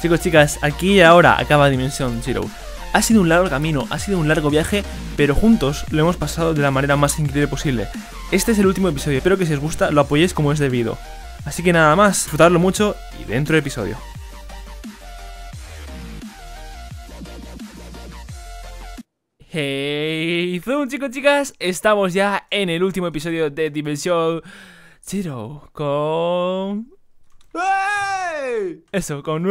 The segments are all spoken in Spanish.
Chicos, chicas, aquí y ahora acaba Dimensión Zero. Ha sido un largo camino, ha sido un largo viaje, pero juntos lo hemos pasado de la manera más increíble posible. Este es el último episodio, espero que si os gusta lo apoyéis como es debido. Así que nada más, disfrutadlo mucho y dentro del episodio. Hey, Zoom chicos, chicas, estamos ya en el último episodio de Dimensión Zero con... ¡Ah! Eso, con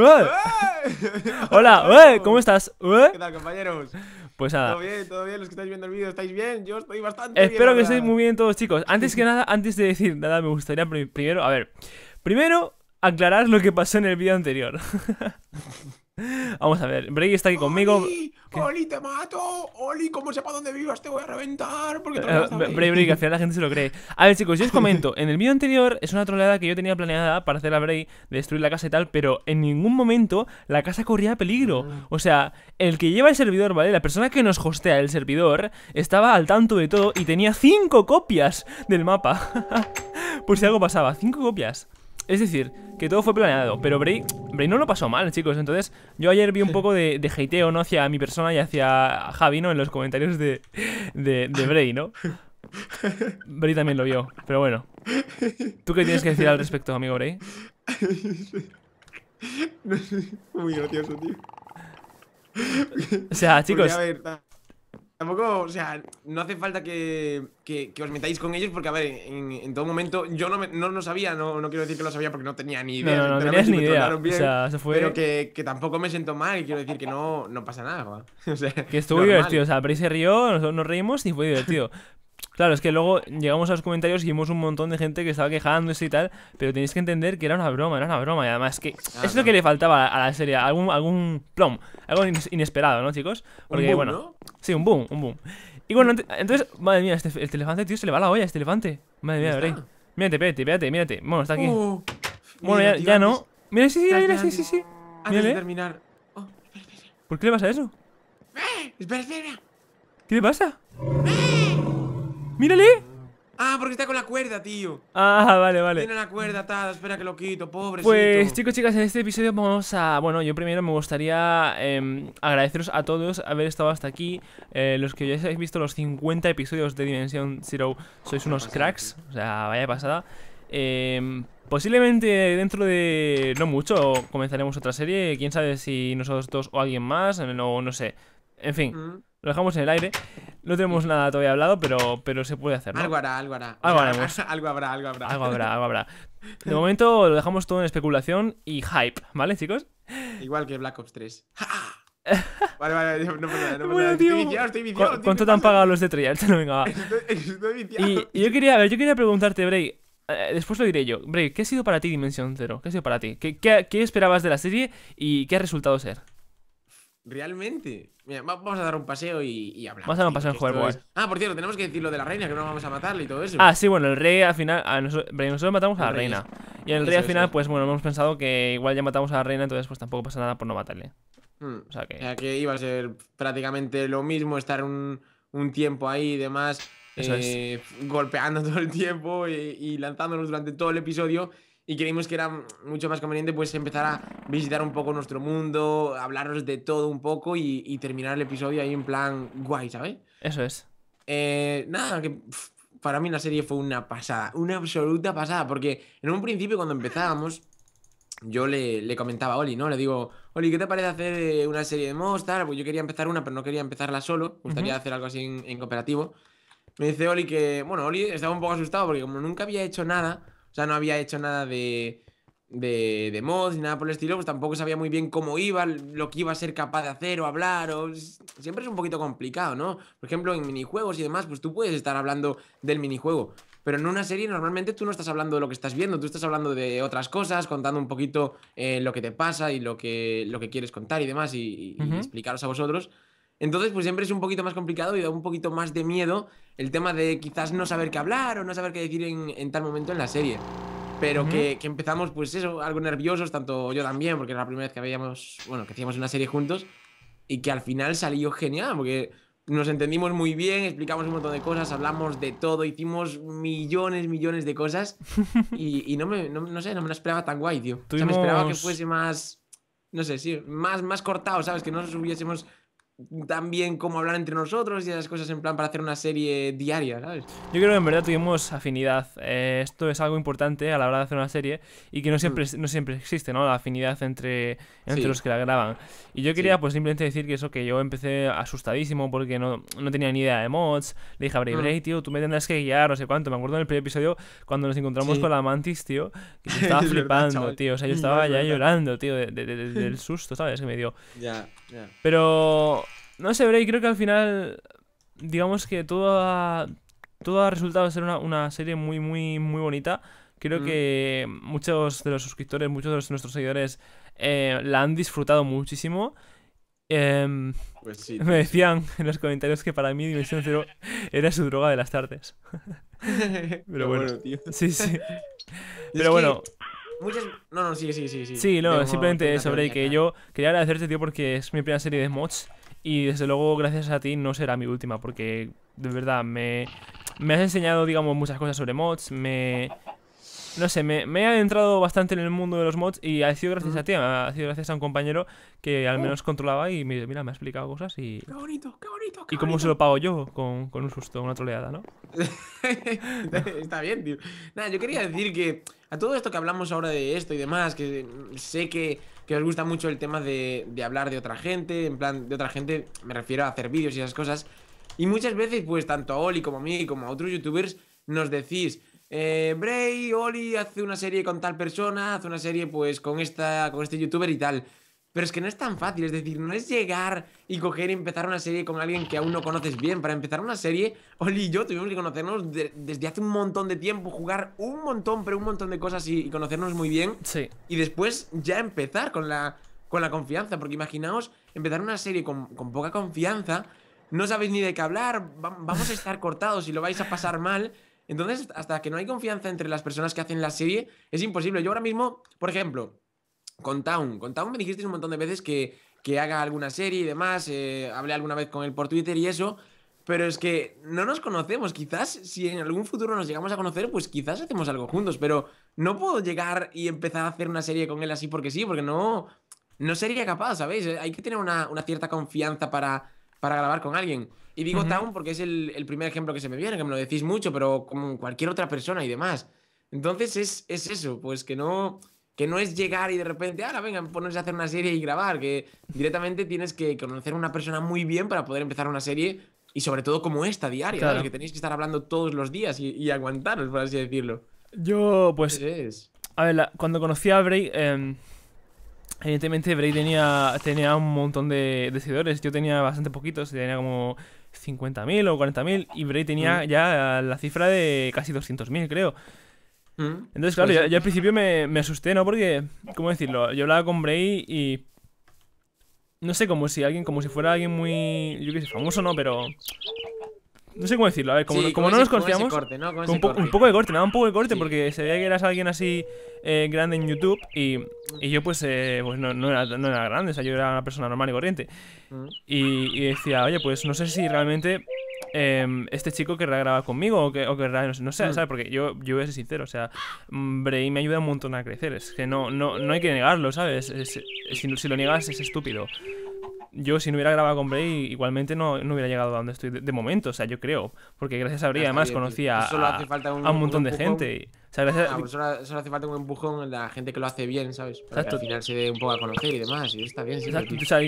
Hola, ¿cómo estás? ¿Qué tal, compañeros? Pues nada. Todo bien, todo bien, los que estáis viendo el vídeo, ¿estáis bien? Yo estoy bastante bien. Espero que estéis muy bien todos, chicos. Antes que nada, antes de decir nada, me gustaría primero, a ver, primero aclarar lo que pasó en el vídeo anterior. Vamos a ver, Bray está aquí conmigo. ¡Oli! te mato! ¡Oli, como sepa dónde vivas, te voy a reventar! Porque eh, Bray, Bray, que al final la gente se lo cree. A ver, chicos, yo os comento. En el vídeo anterior es una troleada que yo tenía planeada para hacer a Bray, destruir la casa y tal, pero en ningún momento la casa corría peligro. Mm. O sea, el que lleva el servidor, ¿vale? La persona que nos hostea el servidor estaba al tanto de todo y tenía 5 copias del mapa. Por si algo pasaba, 5 copias. Es decir, que todo fue planeado. Pero Bray, Bray no lo pasó mal, chicos. Entonces, yo ayer vi un poco de, de hateo, ¿no? Hacia mi persona y hacia Javi, ¿no? En los comentarios de, de, Bray, ¿no? Bray también lo vio, pero bueno. ¿Tú qué tienes que decir al respecto, amigo Bray? Muy gracioso, tío. O sea, chicos. Tampoco, o sea, no hace falta que, que, os metáis con ellos porque, a ver, en, en todo momento yo no, me, no, sabía, no, no, quiero decir que lo sabía porque no tenía ni idea. No, no, Bien, o sea, se fue... Pero que, que, tampoco me siento mal y quiero decir que no, no pasa nada, O sea, que estuvo divertido, o sea, Bray se rió, nosotros nos reímos y fue divertido. Claro, es que luego llegamos a los comentarios y vimos un montón de gente que estaba quejándose y tal, pero tenéis que entender que era una broma, era una broma. Y además que ah, es lo que le faltaba a la serie, algún, algún plom, algo inesperado, ¿no, chicos? Porque, bueno, sí, un boom, un boom. Y bueno, entonces, madre mía, este, este, elefante, tío, se le va la olla este elefante. Madre mía, ahí Mírate, espérate, espérate, mírate. Bueno, está aquí. Uh, bueno, ya, no. Mira, sí, sí, mira, sí, sí, sí. Antes terminar. Oh, espera, espera. ¿Por qué le pasa eso? Eh, espera, espera. ¿Qué le pasa? Eh. ¡Mírale! Ah, porque está con la cuerda, tío. Ah, vale, vale. Tiene la cuerda atada, espera que lo quito, pobre. Pues chicos, chicas, en este episodio vamos a... Bueno, yo primero me gustaría em, agradeceros a todos haber estado hasta aquí. Eh, los que ya habéis visto los 50 episodios de Dimension Zero sois unos cracks. O sea, vaya pasada. Em, posiblemente dentro de no mucho comenzaremos otra serie. Quién sabe si nosotros dos o alguien más. No, no sé. En fin. Mm. Lo dejamos en el aire. No tenemos nada todavía hablado, pero, pero se puede hacer. ¿no? Algo hará, algo hará. Algo, habrá, algo habrá. Algo habrá, algo habrá. De momento lo dejamos todo en especulación y hype, ¿vale, chicos? Igual que Black Ops 3. vale, vale, no ¿Cuánto te han pagado los de Treyarch? No, venga, Estoy, Y, yo quería, yo quería preguntarte, Bray. Eh, después lo diré yo. Bray, ¿qué ha sido para ti Dimensión Cero? ¿Qué ha sido para ti? qué esperabas de la serie y qué ha resultado ser? Realmente. Mira, vamos a dar un paseo y, y hablamos. Vamos a dar un paseo en jugar Ah, por cierto, tenemos que decir lo de la reina, que no vamos a matarle y todo eso. Ah, sí, bueno, el rey al final. nosotros, matamos a la reina. Y el rey al final, pues bueno, hemos pensado que igual ya matamos a la reina, entonces pues tampoco pasa nada por no matarle. Hmm. O, sea que... o, que... iba a ser prácticamente lo mismo estar un, tiempo ahí y demás. Eh, golpeando todo el tiempo y lanzándonos durante todo el episodio y creímos que era mucho más conveniente pues empezar a visitar un poco nuestro mundo, hablaros de todo un poco y, terminar el episodio ahí en plan guay, ¿sabes? Eso es. Eh, nada, que para mí la serie fue una pasada, una absoluta pasada, porque en un principio cuando empezábamos yo le, comentaba a Oli, ¿no? Le digo, Oli, ¿qué te parece hacer eh, una serie de Mostar? Pues yo quería empezar una, pero no quería empezarla solo. Me gustaría hacer algo así en, cooperativo. Me dice Oli que, bueno, Oli estaba un poco asustado porque como nunca había hecho nada, sea, no había hecho nada de, de, de mods ni nada por el estilo, pues tampoco sabía muy bien cómo iba, lo que iba a ser capaz de hacer o hablar, o... siempre es un poquito complicado, ¿no? Por ejemplo, en minijuegos y demás, pues tú puedes estar hablando del minijuego, pero en una serie normalmente tú no estás hablando de lo que estás viendo, tú estás hablando de otras cosas, contando un poquito eh, lo que te pasa y lo que, lo que quieres contar y demás, y explicaros a vosotros. Entonces, pues siempre es un poquito más complicado y da un poquito más de miedo el tema de quizás no saber qué hablar o no saber qué decir en, tal momento en la serie. Pero que, empezamos, pues eso, algo nerviosos, tanto yo también, porque era la primera vez que veíamos bueno, que hacíamos una serie juntos y que al final salió genial, porque nos entendimos muy bien, explicamos un montón de cosas, hablamos de todo, hicimos millones, millones de cosas y, no me, no, sé, no me la esperaba tan guay, tío. O sea, me esperaba que fuese más no sé, sí, más, más cortado, ¿sabes? Que no nos hubiésemos también cómo hablar entre nosotros y esas cosas en plan para hacer una serie diaria, ¿sabes? Yo creo que en verdad tuvimos afinidad. Eh, esto es algo importante a la hora de hacer una serie y que no mm. siempre, no siempre existe, ¿no? La afinidad entre, entre los que la graban. Y yo quería pues simplemente decir que eso, que yo empecé asustadísimo porque no, tenía ni idea de mods. Le dije a Bray, mm. Bray, tío, tú me tendrás que guiar, no sé cuánto. Me acuerdo en el primer episodio cuando nos encontramos con la mantis, tío, que estaba flipando, tío. O sea, yo estaba ya llorando, tío, del susto, ¿sabes? Que me dio. Ya, ya. Pero no sé, Bray, creo que al final, digamos que todo ha, todo ha resultado ser una, serie muy, muy, muy bonita. Creo mm. que muchos de los suscriptores, muchos de nuestros seguidores eh, la han disfrutado muchísimo. Em, pues sí, me pues decían en los comentarios que para mí Dimensión Cero era su droga de las tardes. Pero bueno, tío. sí, sí. Pero bueno. No, no, sí, sí, sí. Sí, sí no, simplemente eso, Bray, que yo quería agradecerte, tío, porque es mi primera serie de mods. Y desde luego, gracias a ti, no será mi última, porque de verdad me, me has enseñado, digamos, muchas cosas sobre mods, me, no sé, me, he adentrado bastante en el mundo de los mods y ha sido gracias a ti, ha sido gracias a un compañero que al oh. menos controlaba y me, mira, me ha explicado cosas y... ¡Qué bonito, qué bonito! ¿Y cómo se lo pago yo? Con, un susto, una troleada, ¿no? Está bien, tío. Nada, yo quería decir que a todo esto que hablamos ahora de esto y demás, que sé que, que os gusta mucho el tema de, de hablar de otra gente, en plan, de otra gente me refiero a hacer vídeos y esas cosas, y muchas veces, pues, tanto a Oli como a mí, como a otros youtubers, nos decís, eh, Bray, Oli hace una serie con tal persona, hace una serie pues con, esta, con este youtuber y tal. Pero es que no es tan fácil, es decir, no es llegar y coger y empezar una serie con alguien que aún no conoces bien. Para empezar una serie, Oli y yo tuvimos que conocernos desde hace un montón de tiempo, jugar un montón, pero un montón de cosas y, conocernos muy bien. Sí. Y después ya empezar con la, con la confianza, porque imaginaos empezar una serie con, poca confianza, no sabéis ni de qué hablar, vamos a estar cortados y lo vais a pasar mal. Entonces, hasta que no hay confianza entre las personas que hacen la serie, es imposible. Yo ahora mismo, por ejemplo, con Town, con Town me dijisteis un montón de veces que, haga alguna serie y demás, eh, hablé alguna vez con él por Twitter y eso, pero es que no nos conocemos. Quizás si en algún futuro nos llegamos a conocer, pues quizás hacemos algo juntos, pero no puedo llegar y empezar a hacer una serie con él así porque sí, porque no, no sería capaz, ¿sabéis? Hay que tener una, cierta confianza para, para grabar con alguien. Y digo Town porque es el, primer ejemplo que se me viene, que me lo decís mucho, pero como cualquier otra persona y demás. Entonces es, eso, pues que no, que no es llegar y de repente, ahora venga, ponerse a hacer una serie y grabar, que directamente tienes que conocer a una persona muy bien para poder empezar una serie y sobre todo como esta diaria, la que tenéis que estar hablando todos los días y, aguantaros, por así decirlo. Yo, pues... A ver, cuando conocí a Bray... Em, evidentemente Bray tenía, tenía un montón de, de seguidores, yo tenía bastante poquitos, tenía como 50.000 o 40.000 y Bray tenía mm. ya la cifra de casi 200.000, creo. Mm. Entonces, claro, pues yo, al principio me, asusté, ¿no? Porque, ¿cómo decirlo? Yo hablaba con Bray y... No sé, como si alguien, como si fuera alguien muy... Yo qué sé, famoso, ¿no? Pero no sé cómo decirlo. A ver, como, no nos confiamos. un, un, poco de corte, me un poco de corte porque se veía que eras alguien así eh, grande en YouTube y, yo, pues, eh, pues no, era, grande, o sea, yo era una persona normal y corriente. Mm. Y, decía, oye, pues no sé si realmente em, este chico querrá grabar conmigo o, que, o querrá, no, sé, mm. ¿sabes? Porque yo, yo voy a ser sincero, o sea, mm, Bray me ayuda un montón a crecer, es que no, no, no hay que negarlo, ¿sabes? si, si lo niegas es estúpido yo si no hubiera grabado con Bray, igualmente no, no hubiera llegado a donde estoy de, momento, o sea, yo creo. Porque gracias a Bray, además, conocía conocí a, un, montón de gente. Ah, pues solo, hace falta un empujón en la gente que lo hace bien, ¿sabes? Para al final se un poco a conocer y demás, y está bien. O sea,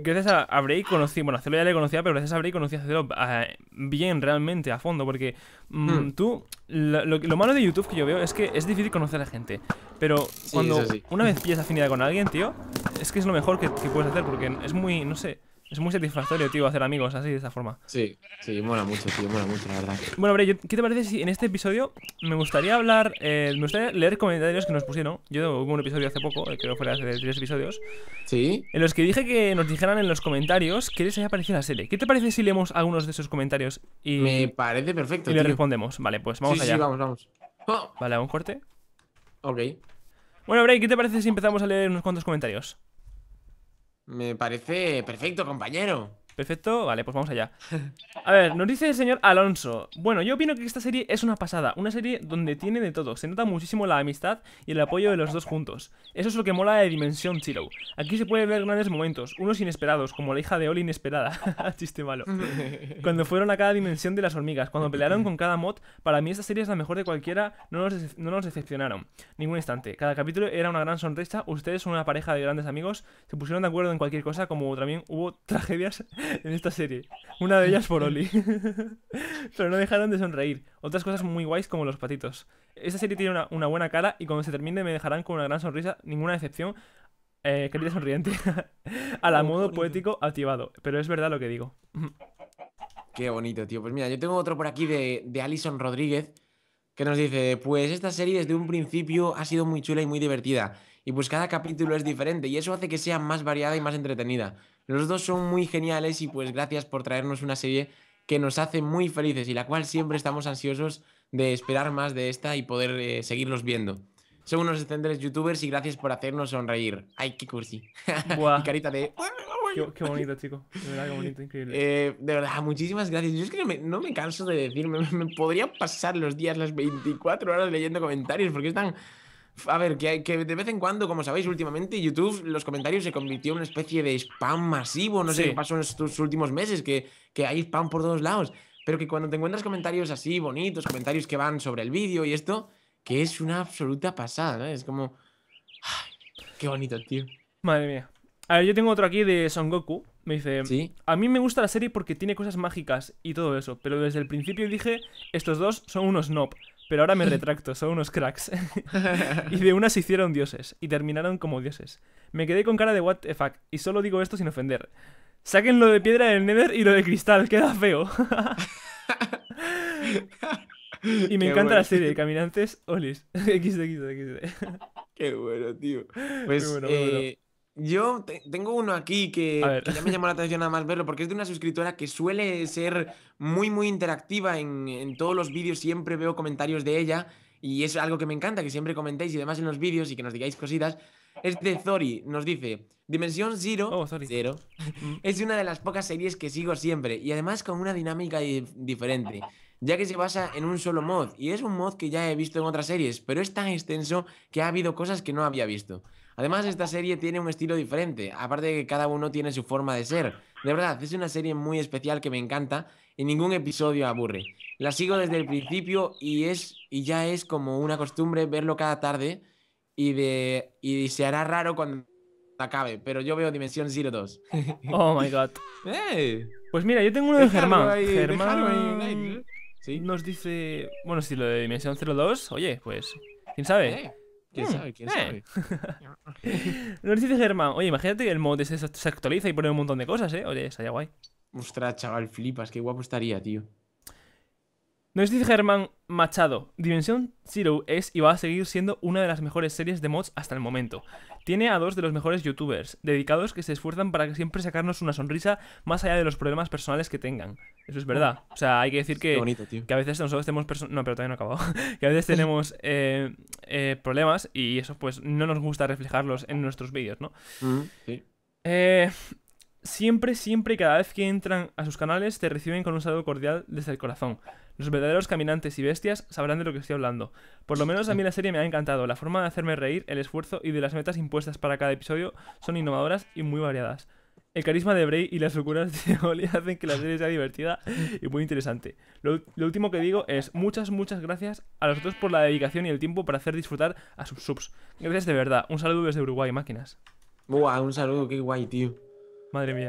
gracias a, Bray conocí, bueno, a Celo ya le conocía, pero gracias a Bray conocí a Celo eh, bien, realmente, a fondo, porque mm, hmm. tú, lo, malo de YouTube que yo veo es que es difícil conocer a la gente, pero cuando una vez pillas afinidad con alguien, tío, es que es lo mejor que, puedes hacer porque es muy, no sé, es muy satisfactorio, tío, hacer amigos así, de esa forma. Sí, sí, mola mucho, tío, mola mucho, la verdad. Bueno, Bray, ¿qué te parece si en este episodio me gustaría hablar, eh, me gustaría leer comentarios que nos pusieron? Yo hubo un episodio hace poco, eh, creo que fue hace tres episodios. Sí. En los que dije que nos dijeran en los comentarios qué les haya parecido la serie. ¿Qué te parece si leemos algunos de esos comentarios y. Me parece perfecto, le respondemos. Vale, pues vamos allá. Sí, vamos, vamos. Vale, un corte. Ok. Bueno, Bray, ¿qué te parece si empezamos a leer unos cuantos comentarios? Me parece perfecto, compañero. Perfecto, vale, pues vamos allá. A ver, nos dice el señor Alonso. Bueno, yo opino que esta serie es una pasada, una serie donde tiene de todo. Se nota muchísimo la amistad y el apoyo de los dos juntos. Eso es lo que mola de Dimensión Zero. Aquí se puede ver grandes momentos, unos inesperados, como la hija de Oli inesperada. Chiste malo. cuando fueron a cada dimensión de las hormigas, cuando pelearon con cada mod, para mí esta serie es la mejor de cualquiera, no nos, no nos decepcionaron. Ningún instante. Cada capítulo era una gran sonrisa, ustedes son una pareja de grandes amigos, se pusieron de acuerdo en cualquier cosa, como también hubo tragedias en esta serie. Una de ellas por Oli. Pero no dejaron de sonreír. Otras cosas muy guays como los patitos. Esta serie tiene una, buena cara y cuando se termine me dejarán con una gran sonrisa, ninguna excepción, Eh, querida sonriente. a la modo poético activado. Pero es verdad lo que digo. Qué bonito, tío. Pues mira, yo tengo otro por aquí de, de Alison Rodríguez que nos dice, pues esta serie desde un principio ha sido muy chula y muy divertida, y pues cada capítulo es diferente, y eso hace que sea más variada y más entretenida. Los dos son muy geniales y pues gracias por traernos una serie que nos hace muy felices y la cual siempre estamos ansiosos de esperar más de esta y poder eh, seguirlos viendo. Son unos excelentes youtubers y gracias por hacernos sonreír. Ay, qué cursi. carita de... Qué, bonito, chico. De verdad, qué bonito, increíble. Eh, de verdad, muchísimas gracias. Yo es que no me, canso de decirme, me, me podría pasar los días, las 24 horas leyendo comentarios porque están a ver, que, que, de vez en cuando, como sabéis, últimamente YouTube, los comentarios se convirtió en una especie de spam masivo. No sé qué pasó en estos últimos meses, que, hay spam por todos lados. Pero que cuando te encuentras comentarios así, bonitos, comentarios que van sobre el vídeo y esto, que es una absoluta pasada, Es como. Ay, qué bonito, tío. Madre mía. A ver, yo tengo otro aquí de Son Goku. Me dice, a mí me gusta la serie porque tiene cosas mágicas y todo eso, pero desde el principio dije, estos dos son unos noob. Pero ahora me retracto, son unos cracks. y de unas se hicieron dioses, y terminaron como dioses. Me quedé con cara de what the fuck, y solo digo esto sin ofender. Saquen lo de piedra del Nether y lo de cristal, queda feo. y me encanta la serie de Caminantes Olis. XD, Qué bueno, tío. Pues, bueno, eh, yo tengo uno aquí que, ya me llamó la atención nada más verlo, porque es de una suscriptora que suele ser muy, muy interactiva en, todos los vídeos, siempre veo comentarios de ella, y es algo que me encanta, que siempre comentéis y demás en los vídeos y que nos digáis cositas. Es de Zori, nos dice, Dimensión Zero, oh, es una de las pocas series que sigo siempre, y además con una dinámica diferente, ya que se basa en un solo mod, y es un mod que ya he visto en otras series, pero es tan extenso que ha habido cosas que no había visto. Además, esta serie tiene un estilo diferente, aparte de que cada uno tiene su forma de ser. De verdad, es una serie muy especial que me encanta y ningún episodio aburre. La sigo desde el principio y, es, y ya es como una costumbre verlo cada tarde y, de, se hará raro cuando acabe, pero yo veo Dimensión 02. Oh my god. Eh. Pues mira, yo tengo uno de Germán. Germán ¿eh? nos dice. Bueno, si lo de Dimensión 02, oye, pues. ¿Quién sabe? Eh. ¿Quién mm, sabe? ¿Quién eh. sabe? Nos dice Germán, oye, imagínate que el mod se actualiza y pone un montón de cosas, ¿eh? Oye, estaría guay. Ostras, chaval, flipas, qué guapo estaría, tío. Nos dice Germán Machado, Dimension Zero es y va a seguir siendo una de las mejores series de mods hasta el momento. Tiene a dos de los mejores youtubers, dedicados que se esfuerzan para siempre sacarnos una sonrisa más allá de los problemas personales que tengan. Eso es verdad. O sea, hay que decir que, que a veces nosotros tenemos No, pero todavía acabado. que a veces tenemos eh, eh, problemas y eso pues no nos gusta reflejarlos en nuestros vídeos, ¿no? Mm, eh, siempre, Y cada vez que entran a sus canales te reciben con un saludo cordial desde el corazón. Los verdaderos caminantes y bestias sabrán de lo que estoy hablando. Por lo menos a mí la serie me ha encantado. La forma de hacerme reír, el esfuerzo y de las metas impuestas para cada episodio son innovadoras y muy variadas. El carisma de Bray y las locuras de Oli hacen que la serie sea divertida y muy interesante. Lo, último que digo es muchas, muchas gracias a los otros por la dedicación y el tiempo para hacer disfrutar a sus subs. Gracias de verdad. Un saludo desde Uruguay, máquinas. Buah, un saludo, qué guay, tío.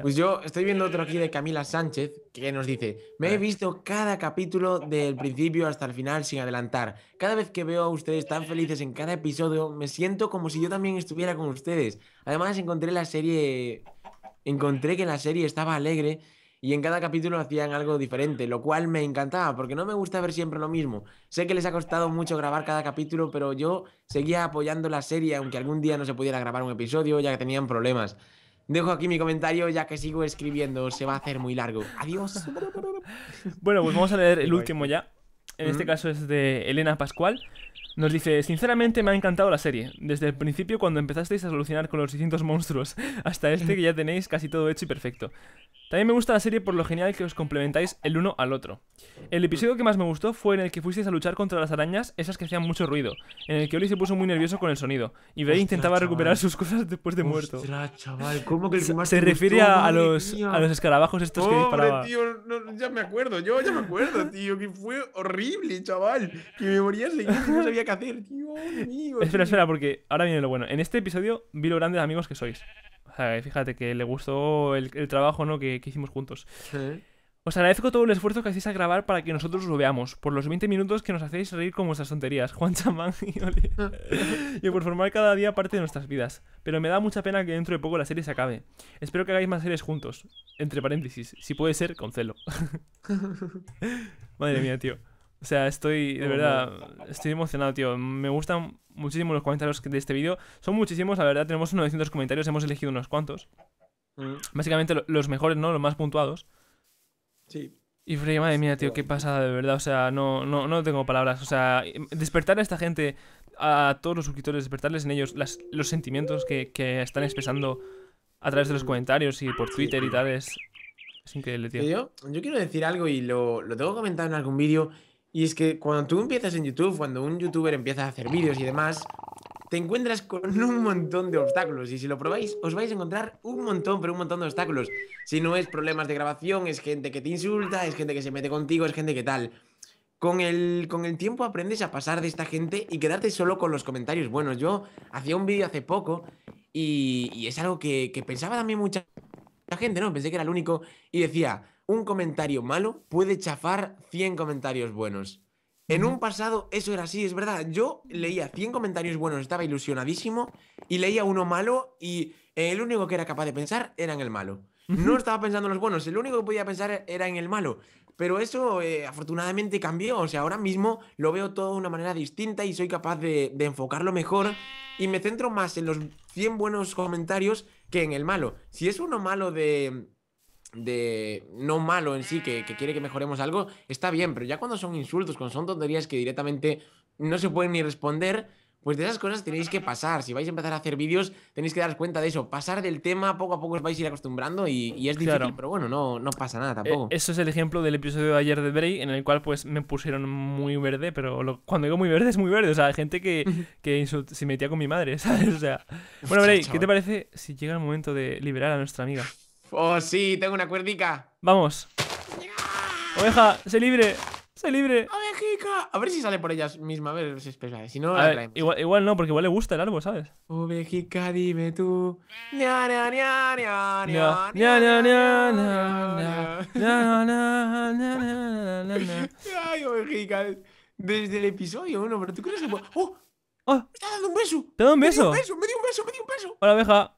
Pues yo estoy viendo otro aquí de Camila Sánchez que nos dice: Me he visto cada capítulo del principio hasta el final sin adelantar. Cada vez que veo a ustedes tan felices en cada episodio, me siento como si yo también estuviera con ustedes. Además, encontré la serie. Encontré que la serie estaba alegre y en cada capítulo hacían algo diferente, lo cual me encantaba, porque no me gusta ver siempre lo mismo. Sé que les ha costado mucho grabar cada capítulo, pero yo seguía apoyando la serie, aunque algún día no se pudiera grabar un episodio, ya que tenían problemas. Dejo aquí mi comentario ya que sigo escribiendo, se va a hacer muy largo. Adiós. bueno, pues vamos a leer el último ya. En este mm. caso es de Elena Pascual. Nos dice, sinceramente me ha encantado la serie, desde el principio cuando empezasteis a solucionar con los distintos monstruos, hasta este que ya tenéis casi todo hecho y perfecto. También me gusta la serie por lo genial que os complementáis el uno al otro. El episodio que más me gustó fue en el que fuisteis a luchar contra las arañas, esas que hacían mucho ruido, en el que Oli se puso muy nervioso con el sonido, y Bray intentaba recuperar sus cosas después de muerto. Ostras, chaval, ¿cómo que el que Se refiere a, los, a los escarabajos estos que disparaba. tío, ya me acuerdo, yo ya me acuerdo, tío, que fue horrible, chaval, que me moría seguido no sabía qué hacer, tío, Espera, espera, porque ahora viene lo bueno. En este episodio vi lo grandes amigos que sois sea, fíjate que le gustó el, trabajo ¿no? que, hicimos juntos. Sí. Os agradezco todo el esfuerzo que hacéis a grabar para que nosotros lo veamos, por los 20 minutos que nos hacéis reír con vuestras tonterías, Juan Chamán y Oli, y por formar cada día parte de nuestras vidas. Pero me da mucha pena que dentro de poco la serie se acabe. Espero que hagáis más series juntos. Entre paréntesis, si puede ser, con celo. Madre mía, tío. O sea, estoy, de verdad, estoy emocionado, tío. Me gustan muchísimo los comentarios de este vídeo. Son muchísimos, la verdad, tenemos 900 comentarios, hemos elegido unos cuantos. Mm. Básicamente los mejores, ¿no? Los más puntuados. Sí. Y Frey, madre mía, tío, qué pasada, de verdad. O sea, no, no, no tengo palabras. O sea, despertar a esta gente, a todos los suscriptores, despertarles en ellos los sentimientos que, están expresando a través de los mm. comentarios y por Twitter y tal es, es increíble, tío. Yo, quiero decir algo y lo, lo tengo comentado en algún vídeo y es que cuando tú empiezas en YouTube, cuando un youtuber empieza a hacer vídeos y demás, te encuentras con un montón de obstáculos y si lo probáis os vais a encontrar un montón, pero un montón de obstáculos. Si no es problemas de grabación, es gente que te insulta, es gente que se mete contigo, es gente que tal. Con el, con el tiempo aprendes a pasar de esta gente y quedarte solo con los comentarios. Bueno, yo hacía un vídeo hace poco y, y, es algo que, que pensaba también mucha gente, ¿no? Pensé que era el único y decía, un comentario malo puede chafar 100 comentarios buenos. En un pasado eso era así, es verdad. Yo leía 100 comentarios buenos, estaba ilusionadísimo, y leía uno malo y el único que era capaz de pensar era en el malo. No estaba pensando en los buenos, el único que podía pensar era en el malo. Pero eso eh, afortunadamente cambió, o sea, ahora mismo lo veo todo de una manera distinta y soy capaz de, de enfocarlo mejor y me centro más en los 100 buenos comentarios que en el malo. Si es uno malo de, de no malo en sí, que, quiere que mejoremos algo, está bien, pero ya cuando son insultos, cuando son tonterías que directamente no se pueden ni responder, pues de esas cosas tenéis que pasar. Si vais a empezar a hacer vídeos, tenéis que daros cuenta de eso. Pasar del tema, poco a poco os vais a ir acostumbrando y, es difícil, pero bueno, no, no pasa nada e tampoco. eso es el ejemplo del episodio de ayer de Bray, en el cual pues me pusieron muy verde, pero cuando digo muy verde es muy verde. O sea, gente que, que se metía con mi madre, ¿sabes? O sea. Bueno, Bray, ¿qué te parece si llega el momento de liberar a nuestra amiga? Oh, sí, tengo una cuerdica. Vamos. Oveja, sé libre. Sé libre. Ovejica. A ver si sale por ellas misma. A ver si espera. Si no, la ver, igual, igual, no, porque igual le gusta el árbol, ¿sabes? Ovejica, dime tú. Ay, ovejica. Desde el episodio uno, pero tú crees que. ¡Oh! ¡Oh! ¡Me está dando un beso! ¡Te da un un beso! ¡Me dio un beso! ¡Me dio un beso! ¡Hola, oveja!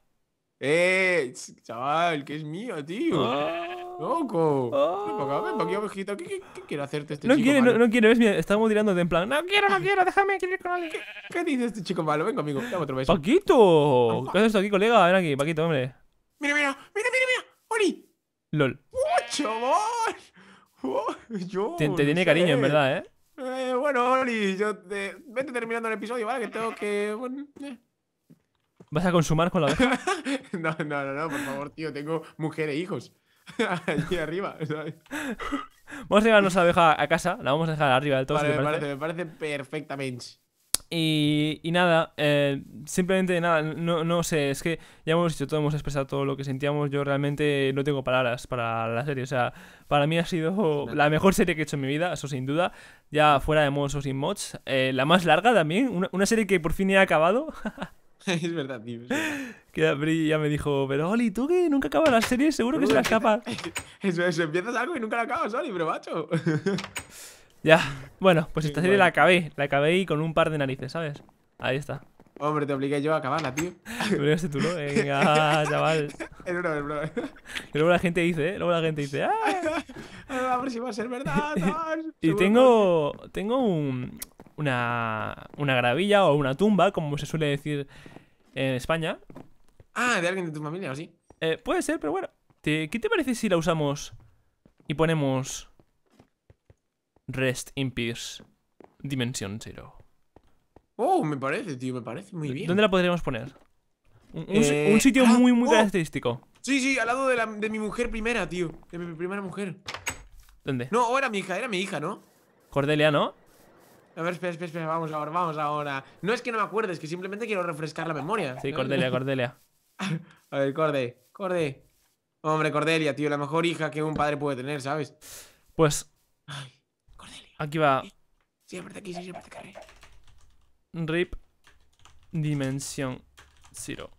¡Eh! Chaval, que es mío, tío. Ah, ¡Loco! Ven pa' ven ah. ¿Qué, qué, quiere hacerte este chico quiere, malo? No, no quiere, ves, mira, tirando de en plan. No quiero, no quiero, déjame, quiero ir con alguien. ¿Qué, dice este chico malo? Vengo, amigo, dame otro beso. ¡Paquito! ¿Qué haces aquí, colega? Ven aquí, Paquito, hombre. Mira, mira, mira, mira, mira. ¡Oli! ¡Lol! ¡Uh, chaval! ¡Oh, yo te, tiene cariño, en verdad, ¿eh? ¿eh? bueno, Oli, yo te... vete terminando el episodio, ¿vale? Que tengo que... Eh. ¿Vas a consumar con la oveja? no, no, no, por favor, tío, tengo mujer e hijos. Allí arriba, Vamos a llevarnos a la oveja a casa, la vamos a dejar arriba del todo. me, parece. perfectamente. Y, y nada, eh, simplemente nada, no, no sé, es que ya hemos dicho todo, hemos expresado todo lo que sentíamos, yo realmente no tengo palabras para la serie, o sea, para mí ha sido la mejor serie que he hecho en mi vida, eso sin duda, ya fuera de mods o sin mods, eh, la más larga también, una, una serie que por fin he acabado. es verdad, tío. Que ya me dijo, pero Oli, ¿tú que nunca acabas la serie? Seguro que la escapas eso, eso, empiezas algo y nunca la acabas, Oli, pero macho. ya, bueno, pues esta serie la acabé. La acabé y con un par de narices, ¿sabes? Ahí está. Hombre, te obligué yo a acabarla, tío. Pero este tú, ¿no? Eh, venga, chaval. Es una vez, Y luego la gente dice, ¿eh? Luego la gente dice, ¡ah! a ver si va a ser verdad. y tengo, tengo un, una, una gravilla o una tumba, como se suele decir en España. Ah, de alguien de tu familia o sí. Eh, puede ser, pero bueno. ¿Qué te parece si la usamos y ponemos Rest in Peace Dimension Zero? Oh, me parece, tío, me parece muy bien. ¿Dónde la podríamos poner? Un, eh, sitio muy, muy característico. Oh, sí, sí, al lado de, la, de, mi mujer primera, tío. De mi primera mujer. ¿Dónde? No, era mi hija, era mi hija, ¿no? Cordelia, ¿no? A ver, espera, espera, vamos ahora, vamos ahora. No es que no me acuerdes, es que simplemente quiero refrescar la memoria. Sí, Cordelia, Cordelia. A ver, Corde, Corde. Hombre, Cordelia, tío, la mejor hija que un padre puede tener, ¿sabes? Pues. Ay, Cordelia. Aquí va. Sí, aparte aquí, sí, aparte aquí. Rip Dimensión Zero.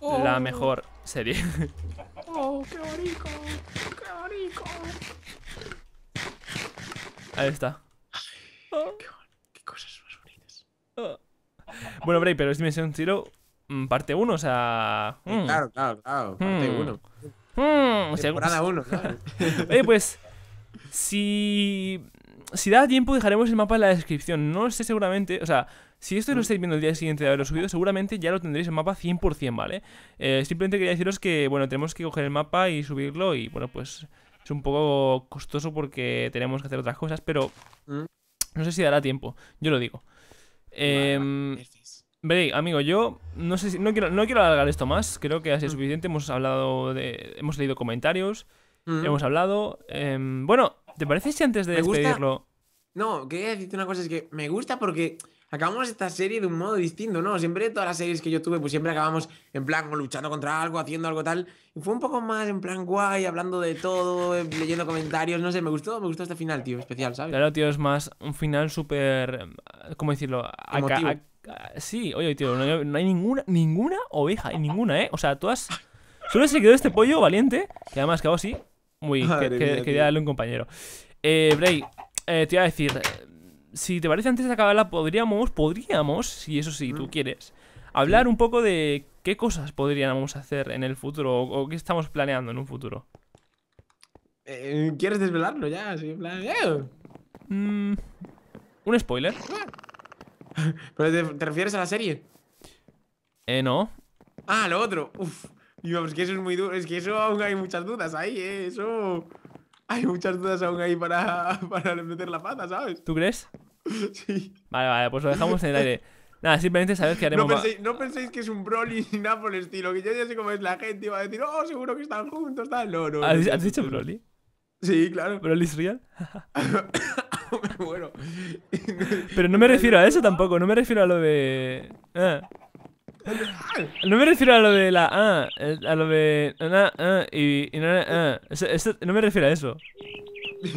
Oh. La mejor serie. ¡Oh, qué rico! ¡Qué rico! Ahí está. Bueno, Bray, pero es Dimensión Zero mm, parte 1, o sea. Mm. Eh, claro, claro, claro. Parte 1. Mm. 1, pues claro. Oye, pues. Si. Si da tiempo, dejaremos el mapa en la descripción. No sé seguramente. O sea, si esto lo estáis viendo el día siguiente de haberlo subido, seguramente ya lo tendréis el mapa 100%, ¿vale? Eh, simplemente quería deciros que, bueno, tenemos que coger el mapa y subirlo. Y bueno, pues. Es un poco costoso porque tenemos que hacer otras cosas, pero. No sé si dará tiempo. Yo lo digo. Eh, amigo, yo no sé si, no quiero, no quiero alargar esto más. Creo que ha sido suficiente. Hemos hablado de. Hemos leído comentarios. Hemos hablado. Em, bueno, ¿te parece si antes de despedirlo? No, quería decirte una cosa, es que me gusta porque acabamos esta serie de un modo distinto, ¿no? Siempre todas las series que yo tuve, pues siempre acabamos en plan luchando contra algo, haciendo algo tal. Y fue un poco más en plan guay, hablando de todo, leyendo comentarios, no sé, me gustó, me gustó este final, tío, especial, ¿sabes? Claro, tío, es más un final súper, ¿cómo decirlo? sí, oye, tío, no, hay ninguna, ninguna oveja, ninguna, ¿eh? O sea, todas... Solo se quedó este pollo valiente, que además quedó así, muy... quería darle un compañero. Eh, Bray, eh, te iba a decir, si te parece, antes de acabarla, podríamos, podríamos, si eso sí, tú mm. quieres, hablar un poco de qué cosas podríamos hacer en el futuro o, qué estamos planeando en un futuro. Eh, ¿Quieres desvelarlo ya? ¡eh! Mm, un spoiler. te, refieres a la serie? Eh, no. Ah, lo otro. Uf. es que eso es muy duro. Es que eso aún hay muchas dudas ahí, ¿eh? Eso hay muchas dudas aún ahí para, para meter la pata, ¿sabes? ¿Tú crees? Sí. Vale, vale, pues lo dejamos en el aire. Nada, simplemente sabes que haremos. No penséis, no penséis, que es un Broly ni nada por estilo, que yo ya sé cómo es la gente y va a decir, oh, seguro que están juntos, tal. No, no. ¿Has, dicho Broly? Sí, claro. ¿Broly es real? bueno. Pero no me refiero a eso tampoco, no me refiero a lo de. Eh. No me refiero a lo de la ah, a lo de y, no me refiero a eso.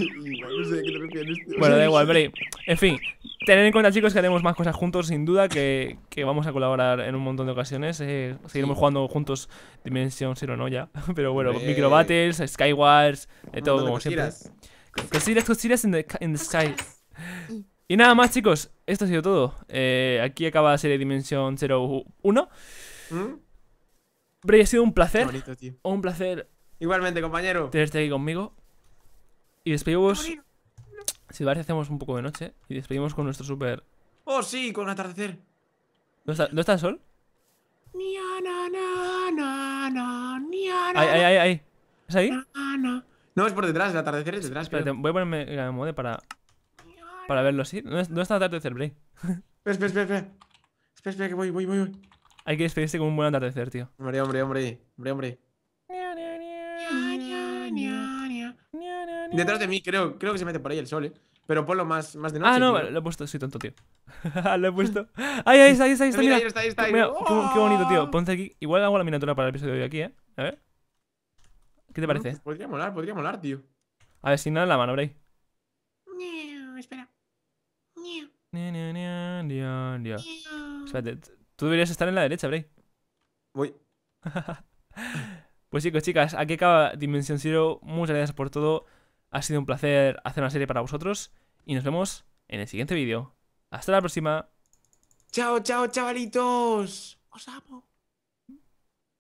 Bueno, da igual, pero En fin, tened en cuenta, chicos, que haremos más cosas juntos, sin duda, que, vamos a colaborar en un montón de ocasiones. Eh, seguiremos jugando juntos Dimension Zero, no ya. Pero bueno, Micro Battles, Skywars, de todo, como siempre. en the, in the sky. Y nada más, chicos esto ha sido todo. Eh, aquí acaba la serie Dimensión 01. ¿Mm? Bray, ha sido un placer. Un placer. Igualmente, compañero. Tenerte aquí conmigo. Y despedimos. Si parece, hacemos un poco de noche. Y despedimos con nuestro super. Oh, sí, con el atardecer. ¿Dónde está, el sol? Ahí, ahí, ahí, ahí. ¿Es ahí? No, es por detrás, el atardecer es detrás. Espérate, voy a ponerme el mode para para verlo, sí. No, está atardecer, Bray. Espera, espera, espera. Espera, espera, que voy, voy, voy. voy. Hay que despedirse con un buen atardecer, tío. Hombre, hombre, hombre. Hombre, hombre. Detrás de mí, creo, creo que se mete por ahí el sol, eh. Pero ponlo más, más de noche. Ah, no, vale, lo he puesto, soy tonto, tío. lo he puesto. Ahí, ahí está, ahí está, ahí está. qué, bonito, tío. Oh. Ponte aquí. Igual hago la miniatura para el episodio de hoy aquí, eh. A ver. ¿Qué te parece? Pues podría molar, podría molar, tío. A ver, sin nada en la mano, Bray. espera. Espérate, tú deberías estar en la derecha, Bray. Voy. pues chicos, chicas, aquí acaba Dimension Zero. Muchas gracias por todo. Ha sido un placer hacer una serie para vosotros. Y nos vemos en el siguiente vídeo. Hasta la próxima. Chao, chao, chavalitos. Os amo.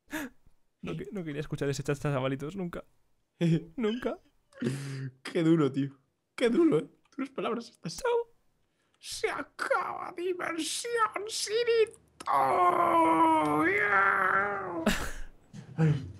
No, quería escuchar ese chat, chavalitos, nunca. nunca. Qué duro, tío. Qué duro, eh. palabras Chao. Se acaba Diversión Sirito. Yeah.